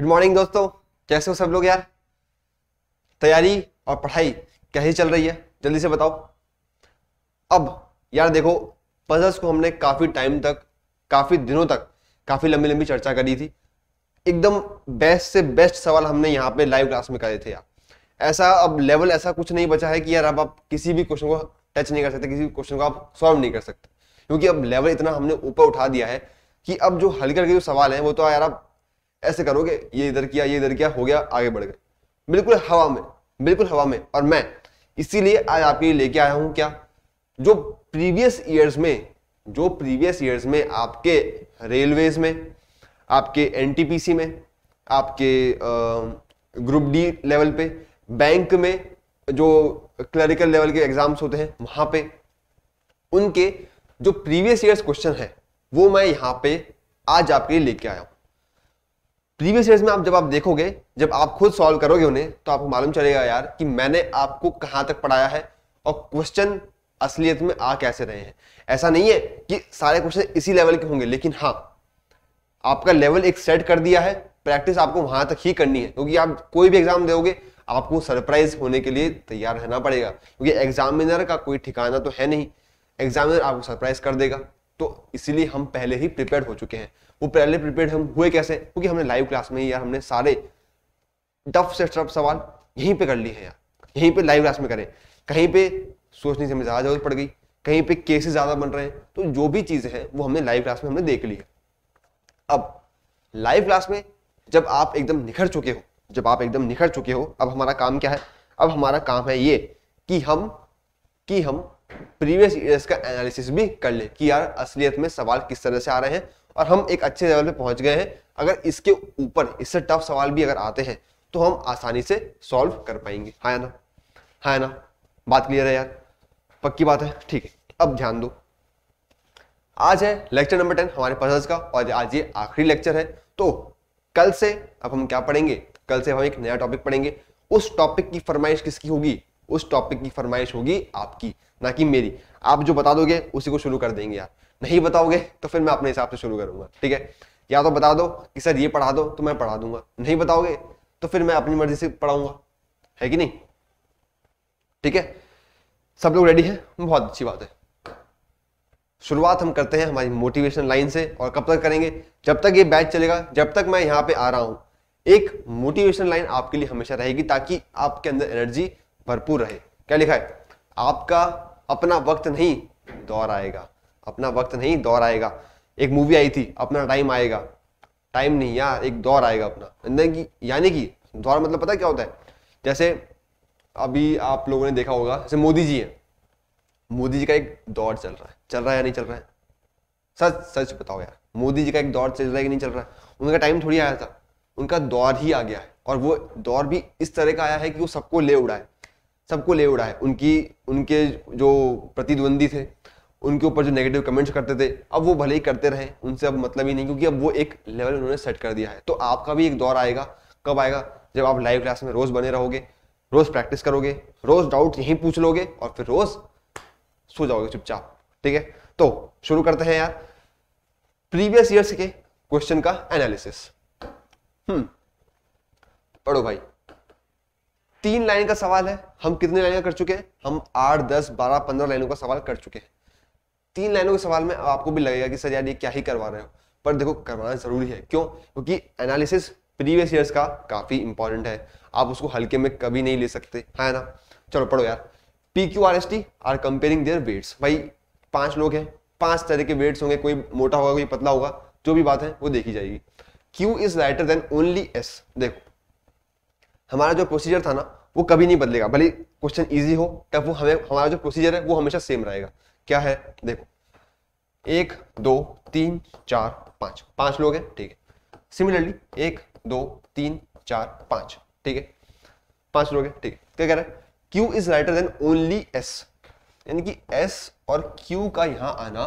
Good morning दोस्तों कैसे हो सब लोग यार तैयारी और पढ़ाई कैसी चल रही है जल्दी से बताओ अब यार देखो पजल्स को हमने काफ़ी टाइम तक काफ़ी दिनों तक काफ़ी लंबी लंबी चर्चा करी थी एकदम बेस्ट से बेस्ट सवाल हमने यहाँ पे लाइव क्लास में करे थे यार ऐसा अब लेवल ऐसा कुछ नहीं बचा है कि यार अब आप किसी भी क्वेश्चन को टच नहीं कर सकते किसी भी क्वेश्चन को आप सॉल्व नहीं कर सकते क्योंकि अब लेवल इतना हमने ऊपर उठा दिया है कि अब जो हल्के हल्के जो सवाल हैं वो तो यार आप ऐसे करोगे ये इधर किया ये इधर किया हो गया आगे बढ़ गए बिल्कुल हवा में बिल्कुल हवा में और मैं इसीलिए आज आपके लिए लेके आया हूँ क्या जो प्रीवियस ईयर्स में जो प्रीवियस ईयर्स में आपके रेलवेज में आपके एनटीपीसी में आपके ग्रुप डी लेवल पे बैंक में जो क्लरिकल लेवल के एग्जाम्स होते हैं वहाँ पे उनके जो प्रीवियस ईयर्स क्वेश्चन है वो मैं यहाँ पे आज आपके लिए लेके आया हूँ प्रीवियस ईयर्स में आप जब आप देखोगे जब आप खुद सॉल्व करोगे उन्हें तो आपको मालूम चलेगा यार कि मैंने आपको कहाँ तक पढ़ाया है और क्वेश्चन असलियत में आ कैसे रहे हैं ऐसा नहीं है कि सारे क्वेश्चन इसी लेवल के होंगे लेकिन हाँ आपका लेवल एक सेट कर दिया है प्रैक्टिस आपको वहां तक ही करनी है क्योंकि आप कोई भी एग्जाम दोगे आपको सरप्राइज होने के लिए तैयार रहना पड़ेगा क्योंकि एग्जामिनर का कोई ठिकाना तो है नहीं एग्जामिनर आपको सरप्राइज कर देगा तो इसीलिए हम पहले ही प्रिपेयर हो चुके हैं वो पहले प्रिपेयर हम हुए कैसे क्योंकि हमने लाइव क्लास में ही यार हमने सारे टफ से टफ सवाल यहीं पे कर लिए हैं यार यहीं पे लाइव क्लास में करें कहीं पे सोचने से हमें ज़्यादा जरूरत पड़ गई कहीं पे केसेस ज़्यादा बन रहे हैं तो जो भी चीज़ें हैं वो हमने लाइव क्लास में हमने देख ली है अब लाइव क्लास में जब आप एकदम निखर चुके हो जब आप एकदम निखर चुके हो अब हमारा काम क्या है अब हमारा काम है ये कि हम कि हम प्रीवियस ईयर्स का एनालिसिस भी कर ले कि यार असलियत में सवाल किस तरह से आ रहे हैं और हम एक अच्छे लेवल पे पहुंच गए हैं अगर इसके ऊपर इससे टफ सवाल भी अगर आते हैं तो हम आसानी से सॉल्व कर पाएंगे हाँ ना हाँ ना बात क्लियर है यार पक्की बात है ठीक है अब ध्यान दो आज है लेक्चर नंबर टेन हमारे पर्सनल्स का और आज ये आखिरी लेक्चर है तो कल से अब हम क्या पढ़ेंगे कल से हम एक नया टॉपिक पढ़ेंगे उस टॉपिक की फरमाइश किसकी होगी उस टॉपिक की फरमाइश होगी आपकी ना कि मेरी आप जो बता दोगे उसी को शुरू कर देंगे यार नहीं बताओगे तो फिर मैं अपने हिसाब से शुरू करूंगा ठीक है या तो बता दो कि सर ये पढ़ा दो तो मैं पढ़ा दूंगा नहीं बताओगे तो फिर मैं अपनी मर्जी से पढ़ाऊंगा है कि नहीं ठीक है सब लोग रेडी हैं बहुत अच्छी बात है शुरुआत हम करते हैं हमारी मोटिवेशन लाइन से और कब तक करेंगे जब तक ये बैच चलेगा जब तक मैं यहाँ पे आ रहा हूँ एक मोटिवेशन लाइन आपके लिए हमेशा रहेगी ताकि आपके अंदर एनर्जी भरपूर रहे क्या लिखा है आपका अपना वक्त नहीं दौर आएगा अपना वक्त नहीं दौर आएगा एक मूवी आई थी अपना टाइम आएगा टाइम नहीं यार एक दौर आएगा अपना कि यानी कि दौर मतलब पता क्या होता है जैसे अभी आप लोगों ने देखा होगा जैसे मोदी जी हैं मोदी जी का एक दौर चल रहा है चल रहा है या नहीं चल रहा है सच सच बताओ यार मोदी जी का एक दौर चल रहा है कि नहीं चल रहा है उनका टाइम थोड़ी आया था उनका दौर ही आ गया है और वो दौर भी इस तरह का आया है कि वो सबको ले उड़ा है सबको ले उड़ा है उनकी उनके जो प्रतिद्वंदी थे उनके ऊपर जो नेगेटिव कमेंट्स करते थे अब वो भले ही करते रहे उनसे अब मतलब ही नहीं क्योंकि अब वो एक लेवल उन्होंने सेट कर दिया है तो आपका भी एक दौर आएगा कब आएगा जब आप लाइव क्लास में रोज बने रहोगे रोज प्रैक्टिस करोगे रोज डाउट यहीं पूछ लोगे और फिर रोज सो जाओगे चुपचाप ठीक है तो शुरू करते हैं यार प्रीवियस ईयर्स के क्वेश्चन का एनालिसिस हम्म पढ़ो भाई तीन लाइन का सवाल है हम कितने लाइन कर चुके हैं हम आठ दस बारह पंद्रह लाइनों का सवाल कर चुके हैं तीन लाइनों के सवाल में आपको भी लगेगा कि सर यार ये क्या ही करवा रहे हो पर देखो करवाना जरूरी है क्यों क्योंकि एनालिसिस प्रीवियस ईयर्स का काफ़ी इंपॉर्टेंट है आप उसको हल्के में कभी नहीं ले सकते है ना चलो पढ़ो यार P Q R S T are comparing their weights भाई पांच लोग हैं पांच तरह के वेट्स होंगे कोई मोटा होगा कोई पतला होगा जो भी बात है वो देखी जाएगी Q is lighter than only S देखो हमारा जो प्रोसीजर था ना वो कभी नहीं बदलेगा भले क्वेश्चन ईजी हो टफ हो हमें हमारा जो प्रोसीजर है वो हमेशा सेम रहेगा क्या है देखो एक दो तीन चार पांच पांच लोग हैं ठीक है सिमिलरली एक दो तीन चार पांच ठीक है पांच लोग हैं ठीक है क्या कह रहा है Q is lighter than only S यानी कि एस और क्यू का यहां आना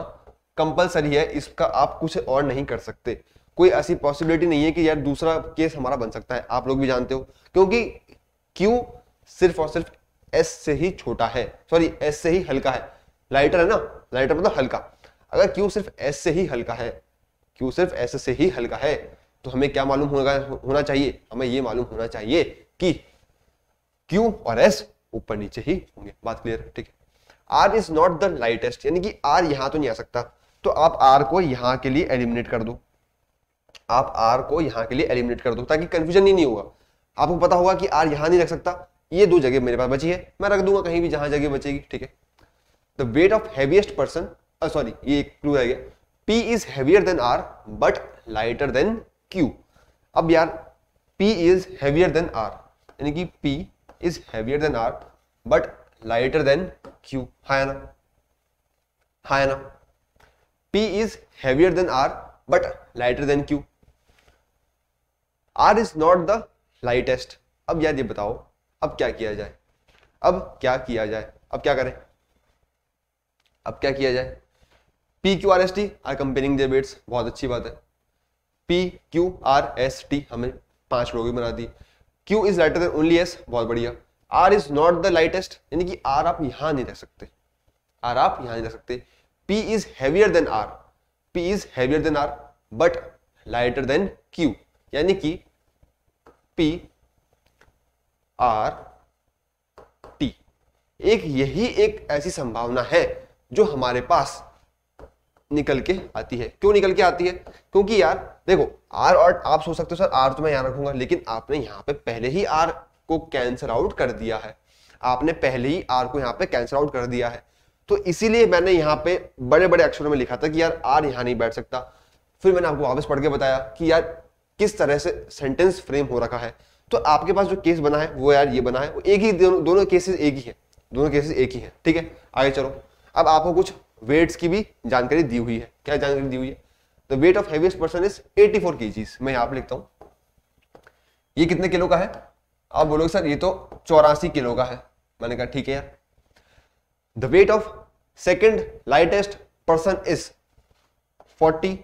कंपलसरी है इसका आप कुछ और नहीं कर सकते कोई ऐसी पॉसिबिलिटी नहीं है कि यार दूसरा केस हमारा बन सकता है आप लोग भी जानते हो क्योंकि क्यू सिर्फ और सिर्फ एस से ही छोटा है सॉरी एस से ही हल्का है लाइटर है ना लाइटर मतलब हल्का अगर क्यू सिर्फ एस से ही हल्का है क्यू सिर्फ एस से ही हल्का है तो हमें क्या मालूम होगा होना चाहिए हमें ये मालूम होना चाहिए कि क्यू और एस ऊपर नीचे ही होंगे बात क्लियर ठीक है R is not the lightest यानी कि आर यहां तो नहीं आ सकता तो आप आर को यहां के लिए एलिमिनेट कर दो आप आर को यहां के लिए एलिमिनेट कर दो ताकि कंफ्यूजन ही नहीं होगा आपको पता होगा कि आर यहां नहीं रख सकता ये दो जगह मेरे पास बची है मैं रख दूंगा कहीं भी जहां जगह बचेगी ठीक है the weight of heaviest person sorry ये एक क्लू है P is heavier than R but lighter than Q अब यार P is heavier than R यानी कि P is heavier than R but lighter than Q हाँ है ना हाँ है ना P is heavier than R but lighter than Q R is not the lightest अब यार ये बताओ अब क्या किया जाए अब क्या किया जाए अब क्या करें अब क्या किया जाए P Q R S T are comparing their weights बहुत अच्छी बात है P Q R S T हमें पांच लोगों की बना दी Q is lighter only S बहुत बढ़िया R is not the lightest यानी कि आर आप यहां नहीं रह सकते आर आप यहां नहीं रह सकते P is heavier than R P is heavier than R but lighter than Q यानी कि पी आर टी एक यही एक ऐसी संभावना है जो हमारे पास निकल के आती है क्यों निकल के आती है क्योंकि यार देखो आर और आप सोच सकते हो सर आर तो मैं यहां रखूंगा लेकिन आपने यहां पे पहले ही आर को कैंसल आउट कर दिया है आपने पहले ही आर को यहां पे कैंसल आउट कर दिया है तो इसीलिए मैंने यहां पे बड़े बड़े अक्षरों में लिखा था कि यार आर यहां नहीं बैठ सकता फिर मैंने आपको वापस पढ़ के बताया कि यार किस तरह से सेंटेंस फ्रेम हो रखा है तो आपके पास जो केस बना है वो यार ये बना है एक ही दोनों केसेस एक ही है दोनों केसेस एक ही है ठीक है आगे चलो अब आपको कुछ वेट्स की भी जानकारी दी हुई है क्या जानकारी दी हुई है तो weight of heaviest person is 84 four मैं यहां पर लिखता हूं ये कितने किलो का है आप बोलोगे सर ये तो चौरासी किलो का है मैंने कहा ठीक है यार the weight of second lightest person is 46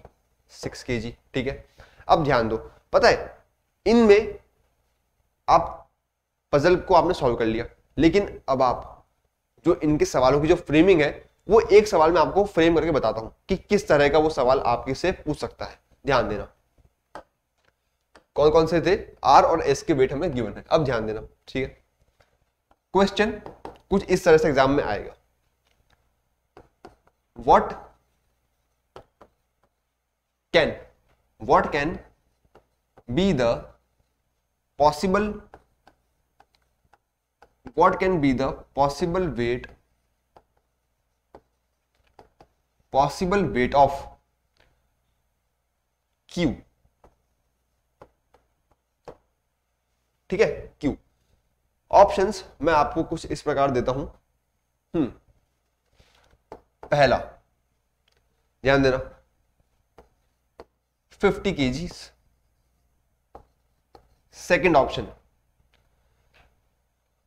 six ठीक है अब ध्यान दो पता है इनमें आप पजल को आपने सॉल्व कर लिया लेकिन अब आप जो इनके सवालों की जो फ्रेमिंग है वो एक सवाल में आपको फ्रेम करके बताता हूं कि किस तरह का वो सवाल आपके से पूछ सकता है ध्यान देना कौन कौन से थे आर और एस के वेट हमें गिवन है अब ध्यान देना ठीक है क्वेश्चन कुछ इस तरह से एग्जाम में आएगा what can what can be the possible what can be the possible weight possible weight of q ठीक है q ऑप्शंस मैं आपको कुछ इस प्रकार देता हूं हम्म पहला ध्यान देना 50 केजीज सेकंड ऑप्शन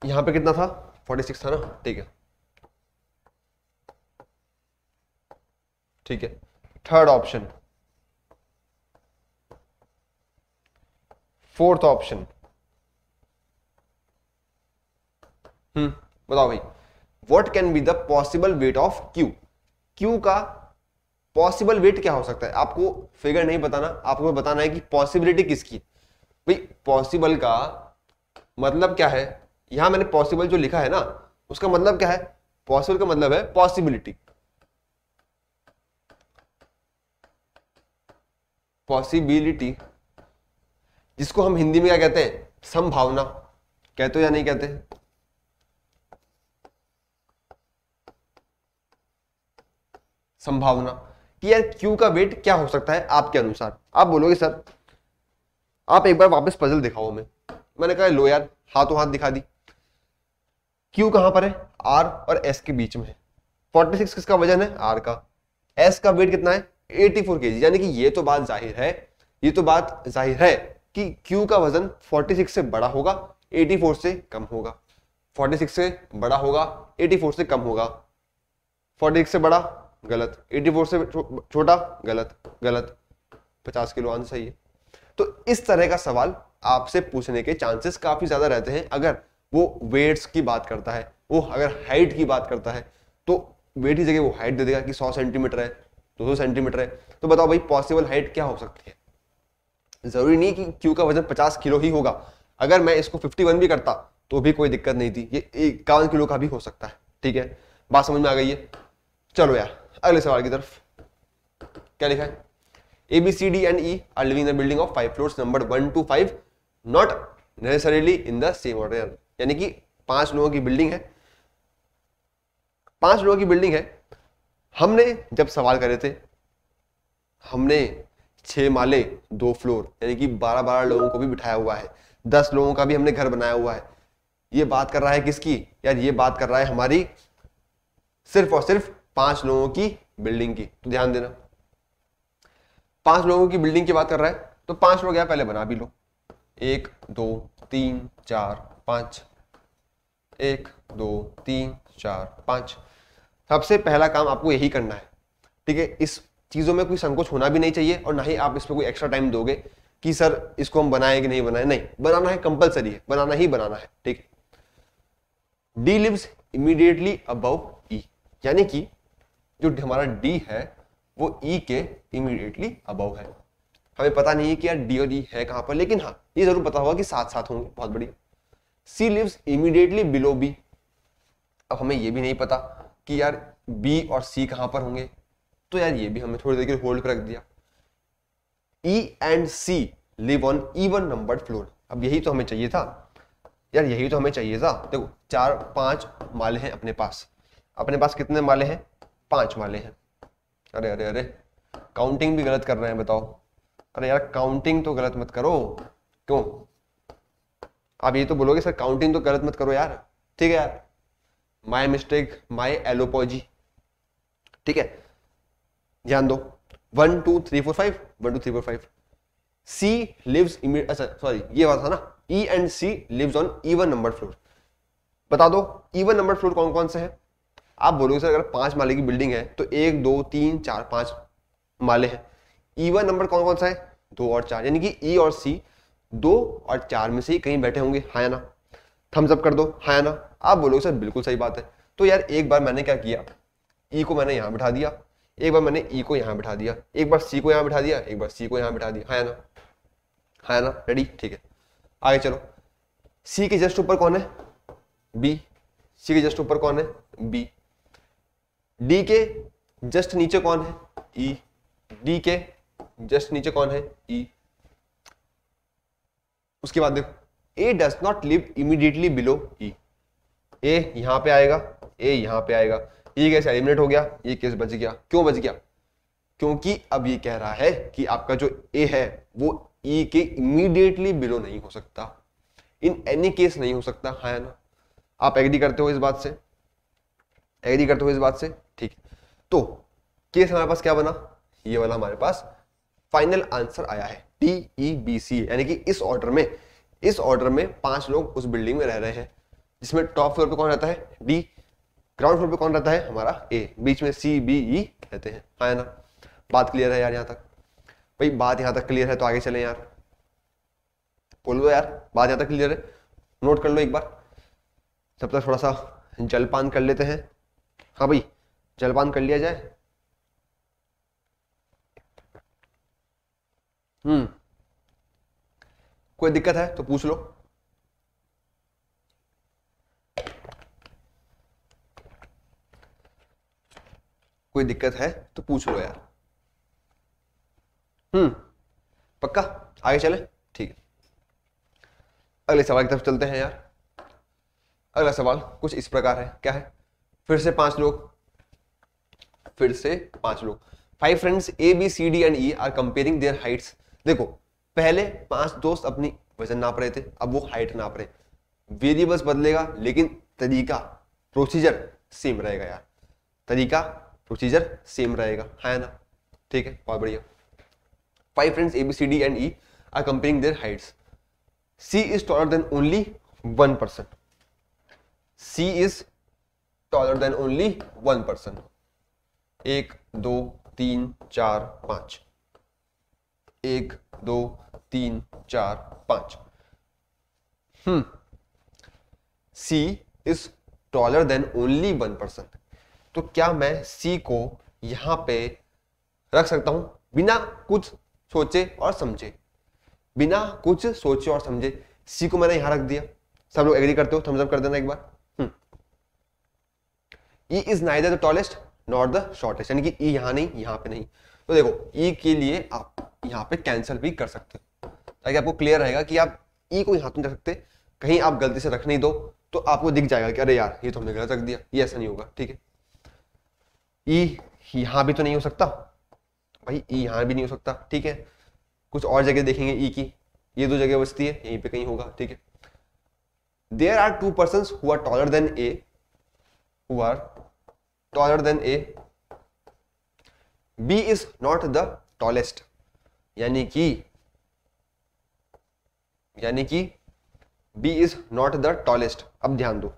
यहां पे कितना था 46 था ना ठीक है ठीक है third option fourth option hmm बताओ भाई what can be the possible weight of Q Q का पॉसिबल वेट क्या हो सकता है आपको फिगर नहीं बताना आपको बताना है कि पॉसिबिलिटी किसकी भाई पॉसिबल का मतलब क्या है यहां मैंने पॉसिबल जो लिखा है ना उसका मतलब क्या है पॉसिबल का मतलब है पॉसिबिलिटी पॉसिबिलिटी जिसको हम हिंदी में क्या कहते हैं संभावना कहते हो या नहीं कहते संभावना कि यार क्यू का वेट क्या हो सकता है आपके अनुसार आप बोलोगे सर आप एक बार वापस पजल दिखाओ हमें मैंने कहा लो यार हाथों हाथ दिखा दी क्यू कहां पर है आर और एस के बीच में फोर्टी सिक्स किसका वजन है आर का एस का वेट कितना है एटी फोर के जी यानी कि ये तो बात जाहिर है ये तो बात जाहिर है कि क्यू का वजन फोर्टी सिक्स से बड़ा होगा एटी फोर से कम होगा फोर्टी सिक्स से बड़ा होगा एटी फोर से कम होगा फोर्टी सिक्स से बड़ा गलत एटी फोर से छोटा गलत गलत पचास किलो आंसर सही है तो इस तरह का सवाल आपसे पूछने के चांसेस काफी ज्यादा रहते हैं अगर वो वेट्स की बात करता है वो अगर हाइट की बात करता है तो वेट की जगह वो हाइट दे देगा कि सौ सेंटीमीटर है दो सौ सेंटीमीटर है तो बताओ भाई पॉसिबल हाइट क्या हो सकती है जरूरी नहीं कि क्यू का वजन पचास किलो ही होगा अगर मैं इसको फिफ्टी वन भी करता तो भी कोई दिक्कत नहीं थी ये इक्यावन किलो का भी हो सकता है ठीक है बात समझ में आ गई है चलो यार अगले सवाल की तरफ क्या लिखा है A B C D and E are living the building of five floors number one to five not necessarily in the same order यानी कि पांच लोगों की बिल्डिंग है पांच लोगों की बिल्डिंग है हमने जब सवाल करे थे हमने छह माले दो फ्लोर यानी कि बारह बारह लोगों को भी बिठाया हुआ है दस लोगों का भी हमने घर बनाया हुआ है ये बात कर रहा है किसकी यार ये बात कर रहा है हमारी सिर्फ और सिर्फ पांच लोगों की बिल्डिंग की तो ध्यान देना पांच लोगों की बिल्डिंग की बात कर रहा है तो पांच लोग यार पहले बना भी लो एक दो तीन चार पांच एक दो तीन चार पाँच सबसे पहला काम आपको यही करना है ठीक है इस चीज़ों में कोई संकोच होना भी नहीं चाहिए और ना ही आप इस पर कोई एक्स्ट्रा टाइम दोगे कि सर इसको हम बनाए कि नहीं बनाए नहीं बनाना है कंपलसरी है बनाना ही बनाना है ठीक है D lives immediately above E यानी कि जो हमारा डी है वो ई e के इमीडिएटली अबव है हमें पता नहीं है कि यार डी और ई e है कहाँ पर लेकिन हाँ ये जरूर पता होगा कि साथ साथ होंगे बहुत बढ़िया C lives immediately below B अब हमें यह भी नहीं पता कि यार बी और सी कहां पर होंगे तो यार ये भी हमें थोड़ी देर के होल्ड पर रख दिया E and C live on even number floor अब यही तो हमें चाहिए था यार यही तो हमें चाहिए था देखो चार पांच माले हैं अपने पास अपने पास कितने माले हैं पांच माले हैं अरे अरे अरे काउंटिंग भी गलत कर रहे हैं बताओ अरे यार काउंटिंग तो गलत मत करो क्यों आप ये तो बोलोगे सर काउंटिंग तो गलत मत करो यार ठीक है यार माई मिस्टेक माई एलोपोजी ठीक है ध्यान दो one two three four five one two three four five C lives अच्छा सॉरी ये बात था ना E and C lives on even number floor बता दो ईवन नंबर फ्लोर कौन कौन से हैं आप बोलोगे सर अगर पांच माले की बिल्डिंग है तो एक दो तीन चार पांच माले हैं ईवन नंबर कौन कौन सा है दो और चार यानी कि ई e और सी दो और चार में से ही कहीं बैठे होंगे हाँ ना थम्स अप कर दो हाँ ना आप बोलोगे सर बिल्कुल सही बात है तो यार एक बार मैंने क्या किया ई e को मैंने यहाँ बिठा दिया एक बार मैंने ई e को यहाँ बिठा दिया एक बार सी को यहाँ बिठा दिया एक बार सी को यहाँ बिठा दिया हाँ ना हाँ ना रेडी ठीक है आगे चलो सी के जस्ट ऊपर कौन है बी सी के जस्ट ऊपर कौन है बी डी के जस्ट नीचे कौन है ई e. डी के जस्ट नीचे कौन है ई e. उसके बाद देखो A does not live immediately below E A यहां पे आएगा ए यहां पे आएगा ये केस एलिमिनेट हो गया ये e केस बच गया क्यों बच गया क्योंकि अब ये कह रहा है कि आपका जो ए है वो ई e के इमीडिएटली बिलो नहीं हो सकता इन एनी केस नहीं हो सकता हाँ ना आप एग्री करते हो इस बात से एग्री करते हो इस बात से ठीक तो केस हमारे पास क्या बना ये वाला हमारे पास फाइनल आंसर आया है डी ई बी सी यानी कि इस ऑर्डर में इस ऑर्डर में पांच लोग उस बिल्डिंग में रह रहे हैं जिसमें टॉप फ्लोर पे कौन रहता है डी ग्राउंड फ्लोर पे कौन रहता है हमारा ए बीच में सी बी ई रहते हैं आया हाँ ना बात क्लियर है यार यहाँ तक भाई बात यहाँ तक क्लियर है तो आगे चले यार बोल दो यार बात यहाँ तक क्लियर है नोट कर लो एक बार तब तक थोड़ा सा जलपान कर लेते हैं हाँ भाई जलपान कर लिया जाए हम्म कोई दिक्कत है तो पूछ लो कोई दिक्कत है तो पूछ लो यार हम्म पक्का आगे चले ठीक है अगले सवाल की तरफ चलते हैं यार अगला सवाल कुछ इस प्रकार है क्या है फिर से पांच लोग फिर से पांच लोग five friends A B C D and E are comparing their heights देखो पहले पांच दोस्त अपनी वजन नाप रहे थे अब वो हाइट नाप रहे वेरिएबल्स बदलेगा लेकिन तरीका प्रोसीजर सेम रहेगा यार तरीका प्रोसीजर सेम रहेगा है हाँ ना ठीक है बहुत बढ़िया five friends A B C D and E are comparing their heights C is taller than only one person C is taller than only one person एक दो तीन चार पांच एक दो तीन चार पांच hmm C is taller than only one person तो क्या मैं सी को यहां पे रख सकता हूं बिना कुछ सोचे और समझे बिना कुछ सोचे और समझे सी को मैंने यहां रख दिया सब लोग एग्री करते हो थम्स अप कर देना एक बार E is neither the tallest not the shortest यानी कि ई e यहां नहीं यहां पे नहीं तो देखो ई e के लिए आप यहाँ पे कैंसिल भी कर सकते हो ताकि आपको क्लियर रहेगा कि आप ई e को यहाँ नहीं रख सकते कहीं आप गलती से रख नहीं दो तो आपको दिख जाएगा कि अरे यार ये तो हमने गलत रख दिया ये ऐसा नहीं होगा ठीक है ई e यहाँ भी तो नहीं हो सकता भाई ई e यहाँ भी नहीं हो सकता ठीक है कुछ और जगह देखेंगे ई की ये दो जगह बचती है यहीं पे कहीं होगा ठीक है there are two person who are taller than A who are taller than A B is not the tallest यानी कि यानी कि B is not the tallest अब ध्यान दो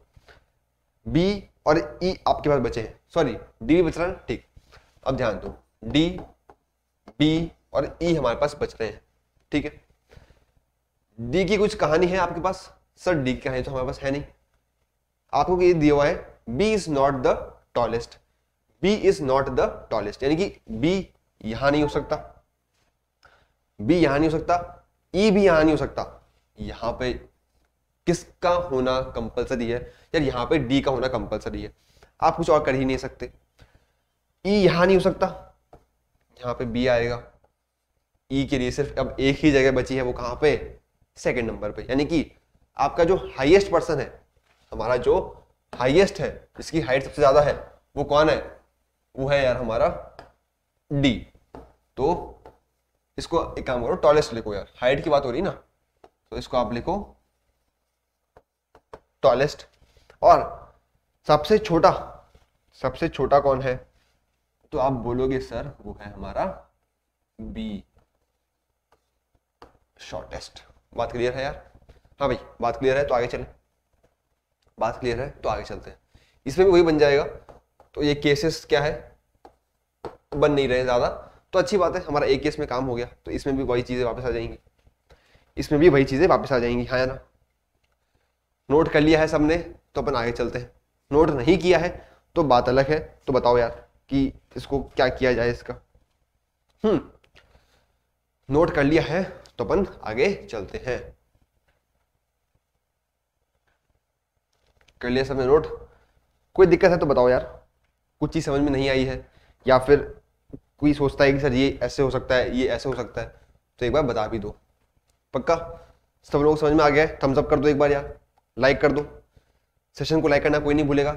बी और ई e आपके पास बचे हैं सॉरी डी बच रहा है ठीक अब ध्यान दो डी बी और ई e हमारे पास बच रहे हैं ठीक है डी की कुछ कहानी है आपके पास सर डी की कहानी तो हमारे पास है नहीं आपको ये दिया हुआ है B is not the tallest B is not the tallest यानी कि बी यहां नहीं हो सकता बी यहां नहीं हो सकता ई e भी यहां नहीं हो सकता यहां पे किसका होना कंपलसरी है यार यहां पे डी का होना कंपलसरी है आप कुछ और कर ही नहीं सकते ई e यहां नहीं हो सकता यहां पे बी आएगा ई e के लिए सिर्फ अब एक ही जगह बची है वो कहां पे सेकंड नंबर पे यानी कि आपका जो हाईएस्ट पर्सन है हमारा जो हाईएस्ट है जिसकी हाइट सबसे ज्यादा है वो कौन है वो है यार हमारा डी तो इसको एक काम करो टॉलेस्ट लिखो यार हाइट की बात हो रही ना तो इसको आप लिखो टॉलेस्ट और सबसे छोटा सबसे छोटा कौन है तो आप बोलोगे सर वो है हमारा बी शॉर्टेस्ट बात क्लियर है यार हाँ भाई बात क्लियर है तो आगे चलें बात क्लियर है तो आगे चलते हैं इसमें भी वही बन जाएगा तो ये केसेस क्या है बन नहीं रहे ज़्यादा तो अच्छी बात है हमारा एक केस में काम हो गया तो इसमें भी वही चीज़ें वापस आ जाएंगी इसमें भी वही चीज़ें वापस आ जाएंगी हाँ ना नोट कर लिया है सबने तो अपन आगे चलते हैं नोट नहीं किया है तो बात अलग है तो बताओ यार कि इसको क्या किया जाए इसका हम्म नोट कर लिया है तो अपन आगे चलते हैं कर लिया सबने नोट कोई दिक्कत है तो बताओ यार कुछ चीज़ समझ में नहीं आई है या फिर कोई सोचता है कि सर ये ऐसे हो सकता है ये ऐसे हो सकता है तो एक बार बता भी दो पक्का सब लोग समझ में आ गया है थम्स अप कर दो एक बार यार लाइक कर दो सेशन को लाइक करना कोई नहीं भूलेगा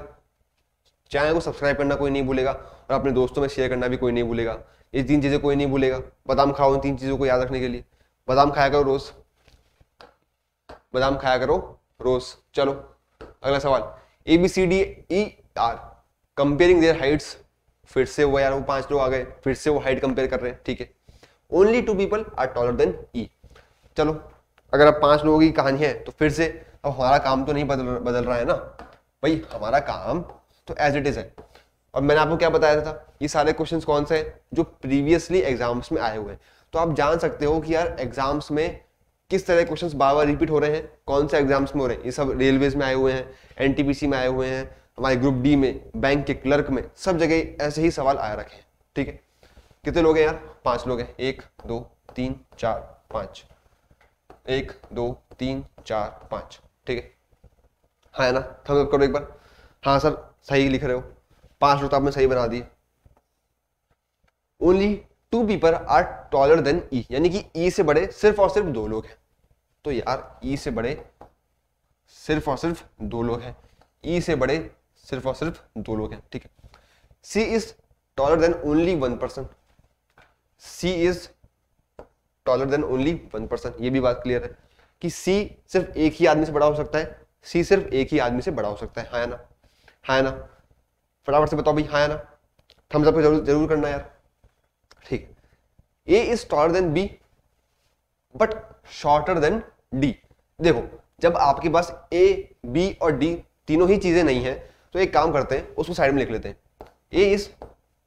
चैनल को सब्सक्राइब करना कोई नहीं भूलेगा और अपने दोस्तों में शेयर करना भी कोई नहीं भूलेगा ये तीन चीज़ें कोई नहीं भूलेगा बादाम खाओ इन तीन चीज़ों को याद रखने के लिए बादाम खाया करो रोज़ बादाम खाया करो रोज़ चलो अगला सवाल A B C D E are comparing their heights फिर से वो यार वो पांच लोग आ गए फिर से वो हाइट कंपेयर कर रहे हैं ठीक है only two people are taller than E चलो अगर अब पांच लोगों की कहानी है तो फिर से अब हमारा काम तो नहीं बदल बदल रहा है ना भाई हमारा काम तो एज इट इज है और मैंने आपको क्या बताया था ये सारे क्वेश्चंस कौन से हैं जो प्रीवियसली एग्जाम्स में आए हुए हैं तो आप जान सकते हो कि यार एग्जाम्स में किस तरह क्वेश्चन बार बार रिपीट हो रहे हैं कौन से एग्जाम्स में हो रहे हैं ये सब रेलवेज में आए हुए हैं एन में आए हुए हैं हमारे ग्रुप डी में बैंक के क्लर्क में सब जगह ऐसे ही सवाल आया रखे ठीक है कितने लोग हैं यार पांच लोग हैं एक दो तीन चार पांच एक दो तीन चार पांच ठीक है हाँ है ना थम्स अप करो एक बार हाँ सर सही लिख रहे हो पांच लोग तो आपने सही बना दिए only two people are taller than E यानी कि ई e से बड़े सिर्फ और सिर्फ दो लोग हैं तो यार ई e से बड़े सिर्फ और सिर्फ दो लोग हैं ई e से बड़े सिर्फ और सिर्फ दो लोग हैं ठीक है C is taller than only one person C is taller than only one person ये भी बात क्लियर है कि सी सिर्फ एक ही आदमी से बड़ा हो सकता है सी सिर्फ एक ही आदमी से बड़ा हो सकता है हाँ ना हाँ ना फटाफट से बताओ भाई हाँ ना थम्स अप जरूर जरूर करना यार ठीक A is taller than B but shorter than D देखो जब आपके पास ए बी और डी तीनों ही चीजें नहीं है तो एक काम करते हैं उसको साइड में लिख लेते हैं A is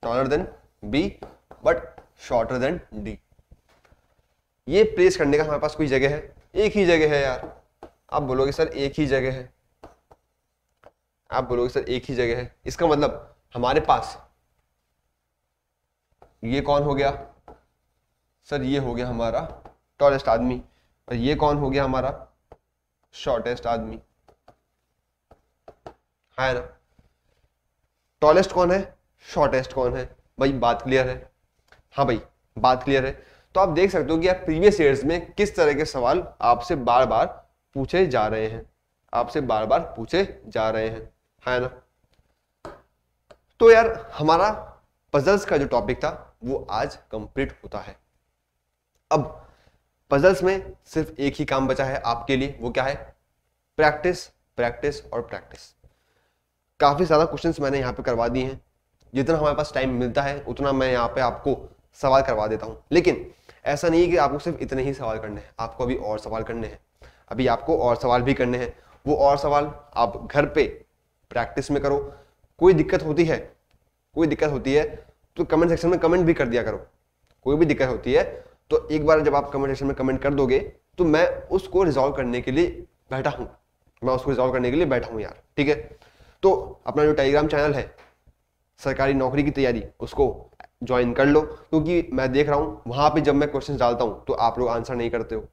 taller than B but shorter than D ये प्लेस करने का हमारे पास कोई जगह है एक ही जगह है यार आप बोलोगे सर एक ही जगह है आप बोलोगे सर एक ही जगह है इसका मतलब हमारे पास ये कौन हो गया सर ये हो गया हमारा टॉलेस्ट आदमी और ये कौन हो गया हमारा शॉर्टेस्ट आदमी है ना टॉलेस्ट कौन है शॉर्टेस्ट कौन है भाई बात क्लियर है हाँ भाई बात क्लियर है तो आप देख सकते हो कि आप प्रीवियस ईयर्स में किस तरह के सवाल आपसे बार बार पूछे जा रहे हैं आपसे बार बार पूछे जा रहे हैं है ना तो यार हमारा पजल्स का जो टॉपिक था वो आज कंप्लीट होता है अब पजल्स में सिर्फ एक ही काम बचा है आपके लिए वो क्या है प्रैक्टिस प्रैक्टिस और प्रैक्टिस काफ़ी ज़्यादा क्वेश्चंस मैंने यहाँ पे करवा दिए हैं जितना हमारे पास टाइम मिलता है उतना मैं यहाँ पे आपको सवाल करवा देता हूँ लेकिन ऐसा नहीं कि आपको सिर्फ इतने ही सवाल करने हैं आपको अभी और सवाल करने हैं अभी आपको और सवाल भी करने हैं वो और सवाल आप घर पे प्रैक्टिस में करो कोई दिक्कत होती है कोई दिक्कत होती है तो कमेंट सेक्शन में कमेंट भी कर दिया करो कोई भी दिक्कत होती है तो एक बार जब आप कमेंट सेक्शन में कमेंट कर दोगे तो मैं उसको रिजॉल्व करने के लिए बैठा हूँ मैं उसको रिजॉल्व करने के लिए बैठा हूँ यार ठीक है तो अपना जो टेलीग्राम चैनल है सरकारी नौकरी की तैयारी उसको ज्वाइन कर लो क्योंकि मैं देख रहा हूँ वहाँ पे जब मैं क्वेश्चंस डालता हूँ तो आप लोग आंसर नहीं करते हो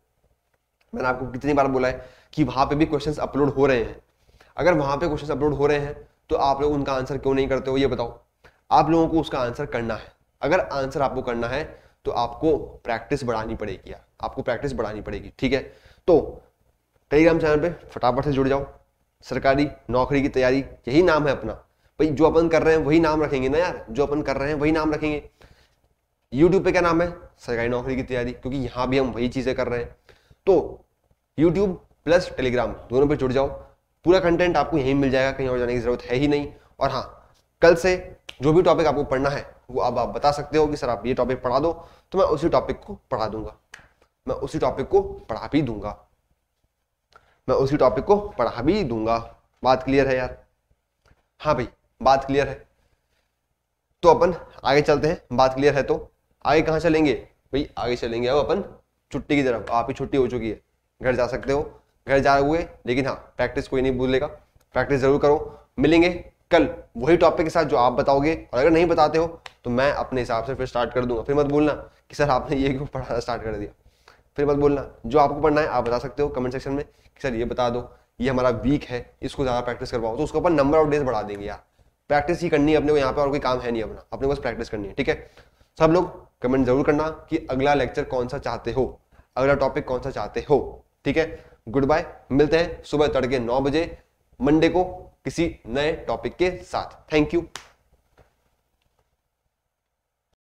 मैंने आपको कितनी बार बोला है कि वहाँ पे भी क्वेश्चंस अपलोड हो रहे हैं अगर वहाँ पे क्वेश्चंस अपलोड हो रहे हैं तो आप लोग उनका आंसर क्यों नहीं करते हो ये बताओ आप लोगों को उसका आंसर करना है अगर आंसर आपको करना है तो आपको प्रैक्टिस बढ़ानी पड़ेगी आपको प्रैक्टिस बढ़ानी पड़ेगी ठीक है तो टेलीग्राम चैनल पर फटाफट से जुड़ जाओ सरकारी नौकरी की तैयारी यही नाम है अपना भाई जो अपन कर रहे हैं वही नाम रखेंगे ना यार जो अपन कर रहे हैं वही नाम रखेंगे यूट्यूब पे क्या नाम है सरकारी नौकरी की तैयारी क्योंकि यहाँ भी हम वही चीज़ें कर रहे हैं तो यूट्यूब प्लस टेलीग्राम दोनों पर जुड़ जाओ पूरा कंटेंट आपको यहीं मिल जाएगा कहीं और जाने की ज़रूरत है ही नहीं और हाँ कल से जो भी टॉपिक आपको पढ़ना है वो अब आप बता सकते हो कि सर आप ये टॉपिक पढ़ा दो तो मैं उसी टॉपिक को पढ़ा दूंगा मैं उसी टॉपिक को पढ़ा भी दूंगा मैं उसी टॉपिक को पढ़ा भी दूंगा बात क्लियर है यार हाँ भाई बात क्लियर है तो अपन आगे चलते हैं बात क्लियर है तो आगे कहाँ चलेंगे भाई आगे चलेंगे अब अपन छुट्टी की तरफ आपकी छुट्टी हो चुकी है घर जा सकते हो घर जा हुए लेकिन हाँ प्रैक्टिस कोई नहीं भूलेगा प्रैक्टिस ज़रूर करो मिलेंगे कल वही टॉपिक के साथ जो आप बताओगे और अगर नहीं बताते हो तो मैं अपने हिसाब से फिर स्टार्ट कर दूंगा फिर मत बोलना कि सर आपने ये क्यों पढ़ाना स्टार्ट कर दिया फिर मत बोलना जो आपको पढ़ना है आप बता सकते हो कमेंट सेक्शन में कि सर ये बता दो ये हमारा वीक है इसको ज़्यादा प्रैक्टिस करवाओ तो उसके ऊपर नंबर ऑफ डेज बढ़ा देंगे यार प्रैक्टिस ही करनी है अपने को यहाँ पर और कोई काम है नहीं अपना अपने बस प्रैक्टिस करनी है ठीक है सब लोग कमेंट जरूर करना कि अगला लेक्चर कौन सा चाहते हो अगला टॉपिक कौन सा चाहते हो ठीक है गुड बाय मिलते हैं सुबह तड़के नौ बजे मंडे को किसी नए टॉपिक के साथ थैंक यू